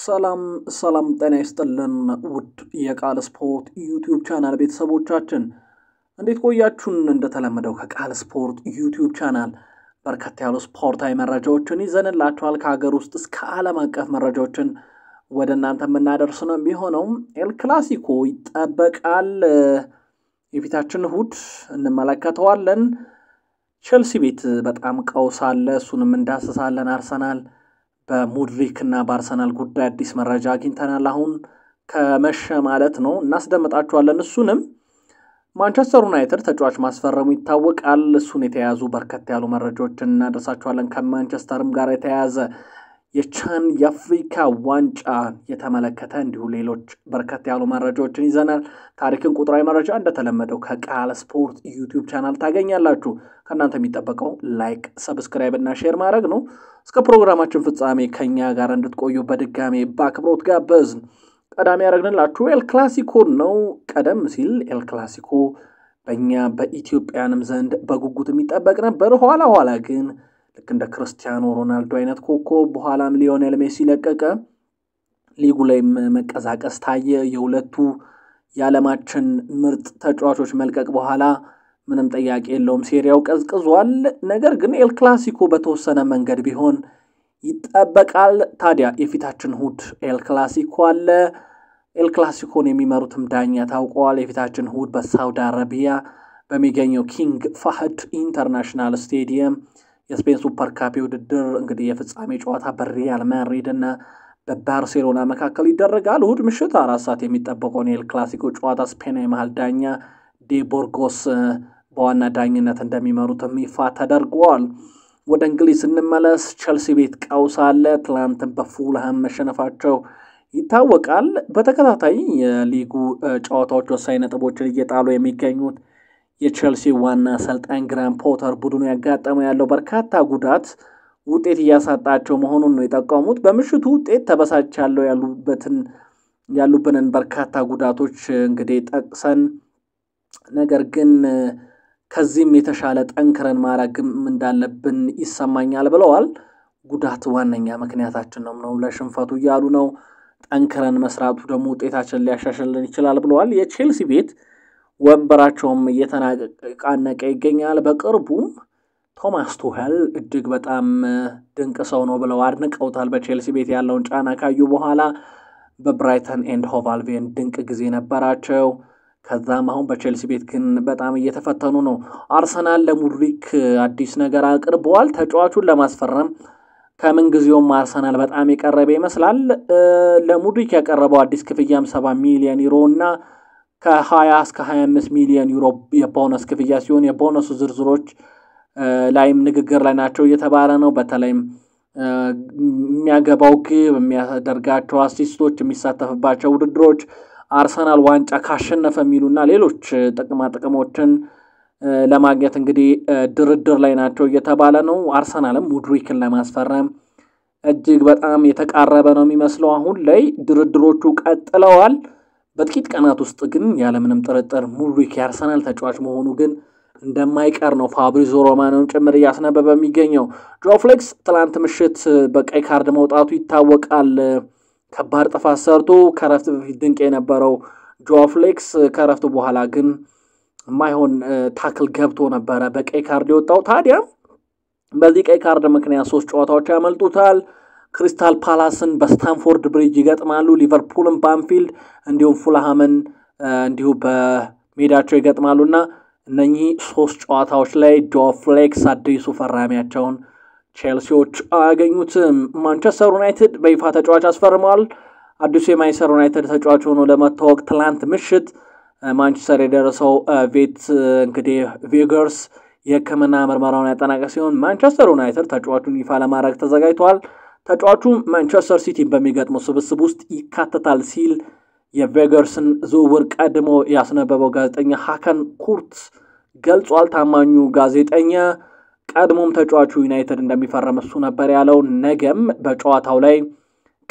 ሰላም ሰላም፣ ጤና ይስጥልን ውድ የቃል ስፖርት ዩቲዩብ ቻናል ቤተሰቦቻችን እንዴት ቆያችሁን? እንደተለመደው ከቃል ስፖርት ዩቲዩብ ቻናል በርከት ያሉ ስፖርታዊ መረጃዎችን ይዘንላችኋል። ከሀገር ውስጥ እስከ ዓለም አቀፍ መረጃዎችን ወደ እናንተ የምናደርስ ነው የሚሆነው። ኤል ክላሲኮ ይጠበቃል። የፊታችን እሁድ እንመለከተዋለን። ቼልሲ ቤት በጣም ቀውስ አለ፣ እሱንም እንዳስሳለን። አርሰናል በሙድሪክ እና በአርሰናል ጉዳይ አዲስ መረጃ አግኝተናል። አሁን ከመሸ ማለት ነው እናስደምጣችኋለን። እሱንም ማንቸስተር ዩናይትድ ተጫዋች ማስፈረሙ ይታወቃል። እሱን የተያያዙ በርከት ያሉ መረጃዎችን እናደርሳችኋለን። ከማንቸስተርም ጋር የተያያዘ የቻን የአፍሪካ ዋንጫን የተመለከተ እንዲሁ ሌሎች በርከት ያሉ መረጃዎችን ይዘናል። ታሪክን፣ ቁጥራዊ መረጃ እንደተለመደው ከቃል ስፖርት ዩቲዩብ ቻናል ታገኛላችሁ። ከእናንተ የሚጠበቀው ላይክ፣ ሰብስክራይብ እና ሼር ማድረግ ነው። እስከ ፕሮግራማችን ፍጻሜ ከኛ ጋር እንድትቆዩ በድጋሜ በአክብሮት ጋበዝን። ቀዳሚ ያደረግንላችሁ ኤል ክላሲኮ ነው። ቀደም ሲል ኤል ክላሲኮ በእኛ በኢትዮጵያንም ዘንድ በጉጉት የሚጠበቅ ነበር። ኋላ ኋላ ግን ልክ እንደ ክርስቲያኖ ሮናልዶ አይነት ኮከብ በኋላም ሊዮኔል ሜሲ ለቀቀ። ሊጉ ላይ መቀዛቀስ ታየ። የሁለቱ የዓለማችን ምርጥ ተጫዋቾች መልቀቅ በኋላ ምንም ጥያቄ የለውም ሴሪያው ቀዝቅዟል። ነገር ግን ኤል ክላሲኮ በተወሰነ መንገድ ቢሆን ይጠበቃል። ታዲያ የፊታችን እሁድ ኤል ክላሲኮ አለ። ኤል ክላሲኮን የሚመሩትም ዳኛ ታውቀዋል። የፊታችን እሁድ በሳውዲ አረቢያ በሚገኘው ኪንግ ፋህድ ኢንተርናሽናል ስቴዲየም የስፔን ሱፐር ካፕ ውድድር እንግዲህ የፍጻሜ ጨዋታ በሪያል እና በባርሴሎና መካከል ይደረጋል። እሁድ ምሽት አራት ሰዓት የሚጠበቀውን የኤል ክላሲኮ ጨዋታ ስፔን የመሃል ዳኛ ዴቦርጎስ በዋና ዳኝነት እንደሚመሩትም ይፋ ተደርጓል። ወደ እንግሊዝ ስንመለስ ቸልሲ ቤት ቀውስ አለ። ትላንትን በፉልሃም መሸነፋቸው ይታወቃል። በተከታታይ የሊጉ ጨዋታዎች ወሳኝ ነጥቦችን እየጣሉ የሚገኙት የቼልሲ ዋና አሰልጣኝ ግራን ፖተር ቡድኑ ያጋጠመው ያለው በርካታ ጉዳት ውጤት እያሳጣቸው መሆኑን ነው የጠቀሙት። በምሽቱ ውጤት ተበሳጭቻለሁ ያሉበትን ያሉብንን በርካታ ጉዳቶች እንግዲህ ጠቅሰን ነገር ግን ከዚህም የተሻለ ጠንክረን ማድረግም እንዳለብን ይሰማኛል ብለዋል። ጉዳት ዋነኛ ምክንያታችን ነው ነው ለሽንፈቱ እያሉ ነው። ጠንክረን መስራቱ ደግሞ ውጤታችን ሊያሻሽልን ይችላል ብለዋል። የቼልሲ ቤት ወንበራቸውም እየተናቃነቀ ይገኛል። በቅርቡም ቶማስ ቱኸል እጅግ በጣም ድንቅ ሰው ነው ብለው አድንቀውታል። በቼልሲ ቤት ያለውን ጫና ካዩ በኋላ በብራይተን ኤንድ ሆቫልቬን ድንቅ ጊዜ ነበራቸው። ከዛም አሁን በቼልሲ ቤት ግን በጣም እየተፈተኑ ነው። አርሰናል ለሙድሪክ አዲስ ነገር አቅርበዋል። ተጫዋቹን ለማስፈረም ከምንጊዜውም አርሰናል በጣም የቀረበ ይመስላል። ለሙድሪክ ያቀረበው አዲስ ክፍያም ሰባ ሚሊዮን ዩሮ እና ከ20 እስከ 25 ሚሊዮን ዩሮ የቦነስ ክፍያ ሲሆን የቦነሱ ዝርዝሮች ላይም ንግግር ላይ ናቸው እየተባለ ነው። በተለይም የሚያገባው ግብ፣ የሚያደርጋቸው አሲስቶች፣ የሚሳተፍባቸው ውድድሮች፣ አርሰናል ዋንጫ ካሸነፈ የሚሉና ሌሎች ጥቅማ ጥቅሞችን ለማግኘት እንግዲህ ድርድር ላይ ናቸው እየተባለ ነው። አርሰናልም ውድሪክን ለማስፈረም እጅግ በጣም የተቃረበ ነው የሚመስለው። አሁን ላይ ድርድሮቹ ቀጥለዋል። በጥቂት ቀናት ውስጥ ግን ያለምንም ጥርጥር ሙድሪክ የአርሰናል ተጫዋች መሆኑ ግን እንደማይቀር ነው ፋብሪዞ ሮማኖም ጭምር እያስነበበ የሚገኘው። ጆ ፍሌክስ ትላንት ምሽት በቀይ ካርድ መውጣቱ ይታወቃል። ከባድ ጥፋት ሰርቶ ከረፍት በፊት ድንቅ የነበረው ጆ ፍሌክስ በኋላ ግን የማይሆን ታክል ገብቶ ነበረ በቀይ ካርድ የወጣው። ታዲያም በዚህ ቀይ ካርድ ምክንያት ሶስት ጨዋታዎች ያመልጡታል። ክሪስታል ፓላስን በስታንፎርድ ብሪጅ ይገጥማሉ። ሊቨርፑልን ባንፊልድ እንዲሁም ፉልሃምን እንዲሁ በሜዳቸው ይገጥማሉ እና እነኚህ ሶስት ጨዋታዎች ላይ ዶፍሌክስ አዲሱ ፈራሚያቸውን ቼልሲዎች አያገኙትም። ማንቸስተር ዩናይትድ በይፋ ተጫዋች አስፈርመዋል። አዲሱ የማንቸስተር ዩናይትድ ተጫዋች ሆኖ ለመታወቅ ትላንት ምሽት ማንቸስተር የደረሰው ቤት እንግዲህ ቬገርስ የሕክምና ምርመራውን ያጠናቀ ሲሆን ማንቸስተር ዩናይትድ ተጫዋቹን ይፋ ለማድረግ ተዘጋጅተዋል። ተጫዋቹ ማንቸስተር ሲቲን በሚገጥመው ስብስብ ውስጥ ይካተታል ሲል የቬገርስን ዝውውር ቀድሞ ያስነበበው ጋዜጠኛ ሀከን ኩርት ገልጿል። ታማኙ ጋዜጠኛ ቀድሞም ተጫዋቹ ዩናይትድ እንደሚፈረም እሱ ነበር ያለው። ነገም በጨዋታው ላይ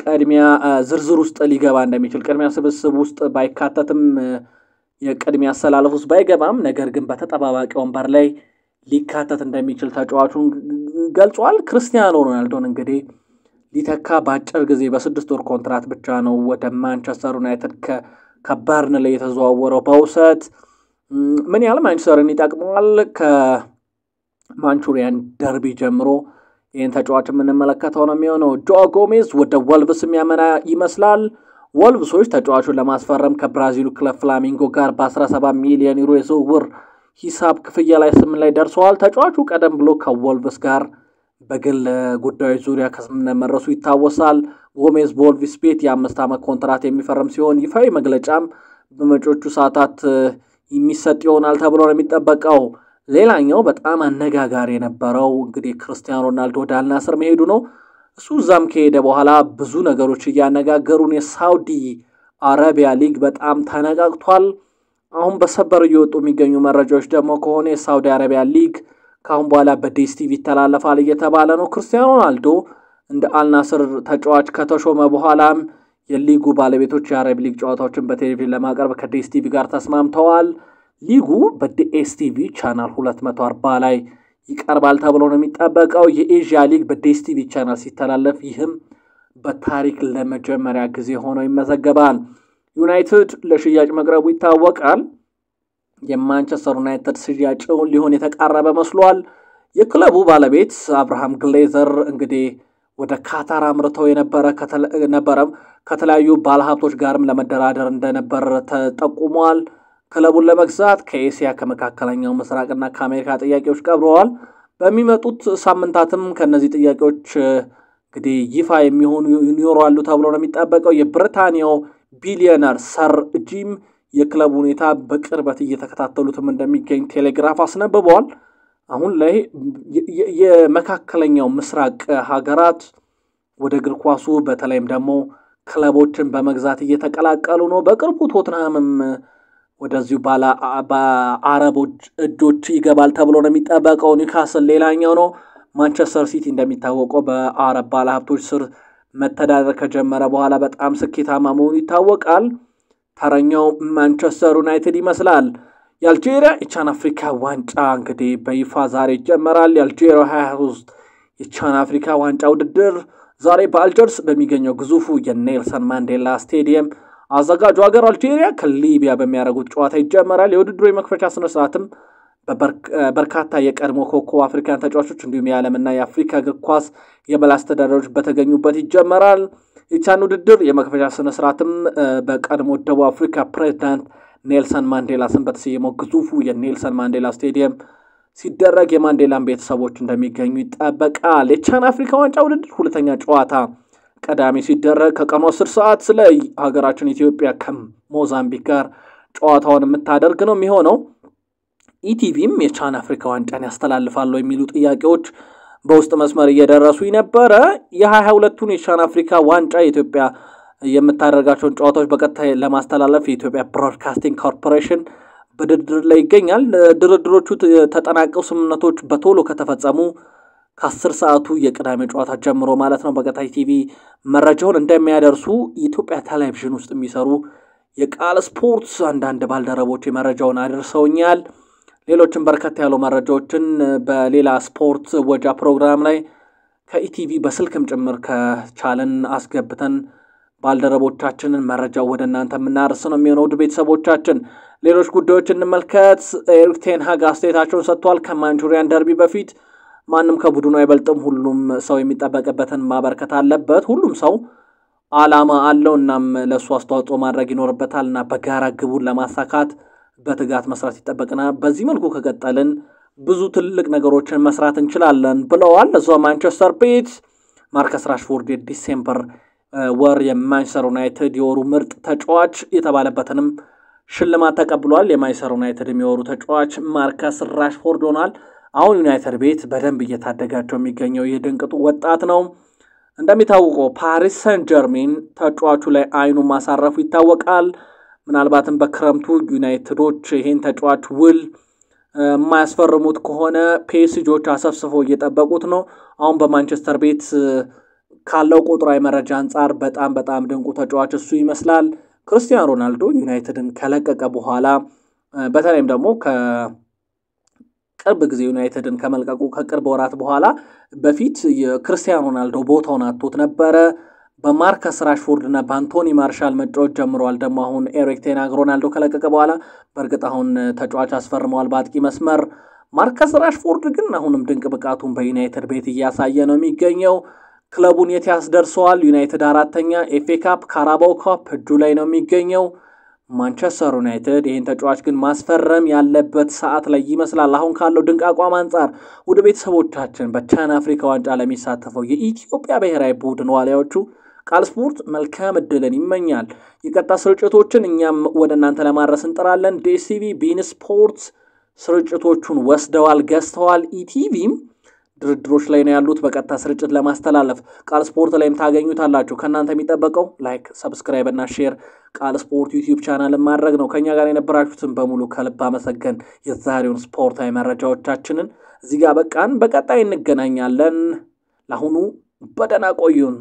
ቅድሚያ ዝርዝር ውስጥ ሊገባ እንደሚችል ቅድሚያ ስብስብ ውስጥ ባይካተትም የቅድሚያ አሰላለፍ ውስጥ ባይገባም፣ ነገር ግን በተጠባባቂ ወንበር ላይ ሊካተት እንደሚችል ተጫዋቹን ገልጿል። ክርስቲያኖ ሮናልዶን እንግዲህ ሊተካ በአጭር ጊዜ በስድስት ወር ኮንትራት ብቻ ነው ወደ ማንቸስተር ዩናይትድ ላይ የተዘዋወረው በውሰት። ምን ያህል ማንቸስተርን ይጠቅመዋል? ከማንቹሪያን ደርቢ ጀምሮ ይህን ተጫዋች የምንመለከተው ነው የሚሆነው። ጆ ጎሜዝ ወደ ወልቭስ የሚያመራ ይመስላል። ወልቭሶች ተጫዋቹን ለማስፈረም ከብራዚሉ ክለብ ፍላሚንጎ ጋር በ17 ሚሊዮን ዩሮ የዝውውር ሂሳብ ክፍያ ላይ ስምን ላይ ደርሰዋል። ተጫዋቹ ቀደም ብሎ ከወልቭስ ጋር በግል ጉዳዮች ዙሪያ ከስምምነት መድረሱ ይታወሳል። ጎሜዝ ቦልቪስ ቤት የአምስት ዓመት ኮንትራት የሚፈርም ሲሆን ይፋዊ መግለጫም በመጪዎቹ ሰዓታት የሚሰጥ ይሆናል ተብሎ ነው የሚጠበቀው። ሌላኛው በጣም አነጋጋሪ የነበረው እንግዲህ ክርስቲያኖ ሮናልዶ ወደ አልናስር መሄዱ ነው። እሱ እዛም ከሄደ በኋላ ብዙ ነገሮች እያነጋገሩን የሳውዲ አረቢያ ሊግ በጣም ተነጋግቷል። አሁን በሰበር እየወጡ የሚገኙ መረጃዎች ደግሞ ከሆነ የሳውዲ አረቢያ ሊግ ከአሁን በኋላ በዴስ ቲቪ ይተላለፋል እየተባለ ነው። ክርስቲያኖ ሮናልዶ እንደ አልናስር ተጫዋች ከተሾመ በኋላም የሊጉ ባለቤቶች የአረብ ሊግ ጨዋታዎችን በቴሌቪዥን ለማቅረብ ከዴስ ቲቪ ጋር ተስማምተዋል። ሊጉ በዲኤስ ቻናል 240 ላይ ይቀርባል ተብሎ ነው የሚጠበቀው። የኤዥያ ሊግ በዴስቲቪ ቲቪ ቻናል ሲተላለፍ ይህም በታሪክ ለመጀመሪያ ጊዜ ሆኖ ይመዘገባል። ዩናይትድ ለሽያጭ መቅረቡ ይታወቃል። የማንቸስተር ዩናይትድ ሽያጭው ሊሆን የተቃረበ መስሏል። የክለቡ ባለቤት አብርሃም ግሌዘር እንግዲህ ወደ ካታር አምርተው የነበረም ከተለያዩ ባለሀብቶች ጋርም ለመደራደር እንደነበር ተጠቁሟል። ክለቡን ለመግዛት ከኤስያ ከመካከለኛው ምስራቅና ከአሜሪካ ጥያቄዎች ቀርበዋል። በሚመጡት ሳምንታትም ከእነዚህ ጥያቄዎች እንግዲህ ይፋ የሚሆኑ ይኖራሉ ተብሎ ነው የሚጠበቀው። የብሪታንያው ቢሊዮነር ሰር ጂም የክለብ ሁኔታ በቅርበት እየተከታተሉትም እንደሚገኝ ቴሌግራፍ አስነብበዋል። አሁን ላይ የመካከለኛው ምስራቅ ሀገራት ወደ እግር ኳሱ በተለይም ደግሞ ክለቦችን በመግዛት እየተቀላቀሉ ነው። በቅርቡ ቶትናምም ወደዚሁ በአረቦች እጆች ይገባል ተብሎ ነው የሚጠበቀው። ኒውካስል ሌላኛው ነው። ማንቸስተር ሲቲ እንደሚታወቀው በአረብ ባለሀብቶች ስር መተዳደር ከጀመረ በኋላ በጣም ስኬታማ መሆኑ ይታወቃል። ተረኛው ማንቸስተር ዩናይትድ ይመስላል። የአልጄሪያ የቻን አፍሪካ ዋንጫ እንግዲህ በይፋ ዛሬ ይጀመራል። የአልጄሪያ 23 የቻን አፍሪካ ዋንጫ ውድድር ዛሬ በአልጀርስ በሚገኘው ግዙፉ የኔልሰን ማንዴላ ስቴዲየም አዘጋጁ ሀገር አልጄሪያ ከሊቢያ በሚያደርጉት ጨዋታ ይጀመራል። የውድድሩ የመክፈቻ ስነስርዓትም በርካታ የቀድሞ ኮከብ አፍሪካን ተጫዋቾች እንዲሁም የዓለምና የአፍሪካ እግር ኳስ የበላይ አስተዳዳሪዎች በተገኙበት ይጀመራል። ይቻን ውድድር የመክፈቻ ስነስርዓትም በቀድሞ ደቡብ አፍሪካ ፕሬዚዳንት ኔልሰን ማንዴላ ስም በተሰየመው ግዙፉ የኔልሰን ማንዴላ ስቴዲየም ሲደረግ የማንዴላን ቤተሰቦች እንደሚገኙ ይጠበቃል። የቻን አፍሪካ ዋንጫ ውድድር ሁለተኛ ጨዋታ ቀዳሚ ሲደረግ ከቀኑ 10 ሰዓት ስለ ሀገራችን ኢትዮጵያ ከሞዛምቢክ ጋር ጨዋታውን የምታደርግ ነው የሚሆነው። ኢቲቪም የቻን አፍሪካ ዋንጫን ያስተላልፋሉ የሚሉ ጥያቄዎች በውስጥ መስመር እየደረሱ ነበረ። የሀያ ሁለቱን የቻን አፍሪካ ዋንጫ የኢትዮጵያ የምታደርጋቸውን ጨዋታዎች በቀጥታ ለማስተላለፍ የኢትዮጵያ ብሮድካስቲንግ ኮርፖሬሽን በድርድር ላይ ይገኛል። ድርድሮቹ ተጠናቀው ስምምነቶች በቶሎ ከተፈጸሙ ከአስር ሰዓቱ የቅዳሜ ጨዋታ ጀምሮ ማለት ነው በቀጣይ ቲቪ መረጃውን እንደሚያደርሱ የኢትዮጵያ ቴሌቪዥን ውስጥ የሚሰሩ የቃል ስፖርት አንዳንድ ባልደረቦች መረጃውን አድርሰውኛል። ሌሎችም በርከት ያሉ መረጃዎችን በሌላ ስፖርት ወጃ ፕሮግራም ላይ ከኢቲቪ በስልክም ጭምር ከቻልን አስገብተን ባልደረቦቻችንን መረጃው ወደ እናንተ የምናደርስ ነው የሚሆነው። ውድ ቤተሰቦቻችን ሌሎች ጉዳዮች እንመልከት። ኤሪክ ቴንሃግ አስተያየታቸውን ሰጥቷል። ከማንቹሪያን ደርቢ በፊት ማንም ከቡድኑ አይበልጥም፣ ሁሉም ሰው የሚጠበቅበትን ማበርከት አለበት። ሁሉም ሰው አላማ አለው። እናም ለእሱ አስተዋጽኦ ማድረግ ይኖርበታል እና በጋራ ግቡን ለማሳካት በትጋት መስራት ይጠበቅና በዚህ መልኩ ከቀጠልን ብዙ ትልቅ ነገሮችን መስራት እንችላለን ብለዋል። እዛው ማንቸስተር ቤት ማርከስ ራሽፎርድ የዲሴምበር ወር የማንቸስተር ዩናይትድ የወሩ ምርጥ ተጫዋች የተባለበትንም ሽልማት ተቀብሏል። የማንቸስተር ዩናይትድ የወሩ ተጫዋች ማርከስ ራሽፎርድ ሆኗል። አሁን ዩናይትድ ቤት በደንብ እየታደጋቸው የሚገኘው ይህ ድንቅጡ ወጣት ነው። እንደሚታወቀው ፓሪስ ሰን ጀርሜን ተጫዋቹ ላይ አይኑ ማሳረፉ ይታወቃል። ምናልባትም በክረምቱ ዩናይትዶች ይህን ተጫዋች ውል የማያስፈርሙት ከሆነ ፔስጆች አሰብስበው እየጠበቁት ነው። አሁን በማንቸስተር ቤት ካለው ቁጥራዊ መረጃ አንጻር በጣም በጣም ድንቁ ተጫዋች እሱ ይመስላል። ክርስቲያን ሮናልዶ ዩናይትድን ከለቀቀ በኋላ በተለይም ደግሞ ከቅርብ ጊዜ ዩናይትድን ከመልቀቁ ከቅርብ ወራት በኋላ በፊት ክርስቲያን ሮናልዶ ቦታውን አቶት ነበረ። በማርከስ ራሽፎርድ እና በአንቶኒ ማርሻል መጫወት ጀምረዋል። ደግሞ አሁን ኤሪክ ቴናግ ሮናልዶ ከለቀቀ በኋላ በእርግጥ አሁን ተጫዋች አስፈርመዋል በአጥቂ መስመር። ማርከስ ራሽፎርድ ግን አሁንም ድንቅ ብቃቱን በዩናይትድ ቤት እያሳየ ነው የሚገኘው። ክለቡን የት ያስደርሰዋል? ዩናይትድ አራተኛ፣ ኤፌ ካፕ፣ ካራባው ካፕ እጁ ላይ ነው የሚገኘው። ማንቸስተር ዩናይትድ ይህን ተጫዋች ግን ማስፈረም ያለበት ሰዓት ላይ ይመስላል፣ አሁን ካለው ድንቅ አቋም አንጻር። ወደ ቤተሰቦቻችን በቻን አፍሪካ ዋንጫ ለሚሳተፈው የኢትዮጵያ ብሔራዊ ቡድን ዋሊያዎቹ ቃል ስፖርት መልካም እድልን ይመኛል። የቀጥታ ስርጭቶችን እኛም ወደ እናንተ ለማድረስ እንጥራለን። ዴሲቪ ቢን ስፖርት ስርጭቶቹን ወስደዋል፣ ገዝተዋል። ኢቲቪም ድርድሮች ላይ ነው ያሉት በቀጥታ ስርጭት ለማስተላለፍ ቃል ስፖርት ላይም ታገኙታላችሁ። ከእናንተ የሚጠበቀው ላይክ፣ ሰብስክራይብ እና ሼር ቃል ስፖርት ዩቲዩብ ቻናልን ማድረግ ነው። ከእኛ ጋር የነበራችሁትን በሙሉ ከልብ አመሰገን። የዛሬውን ስፖርታዊ መረጃዎቻችንን እዚህ ጋር በቃን። በቀጣይ እንገናኛለን። ለአሁኑ በደህና ቆዩን።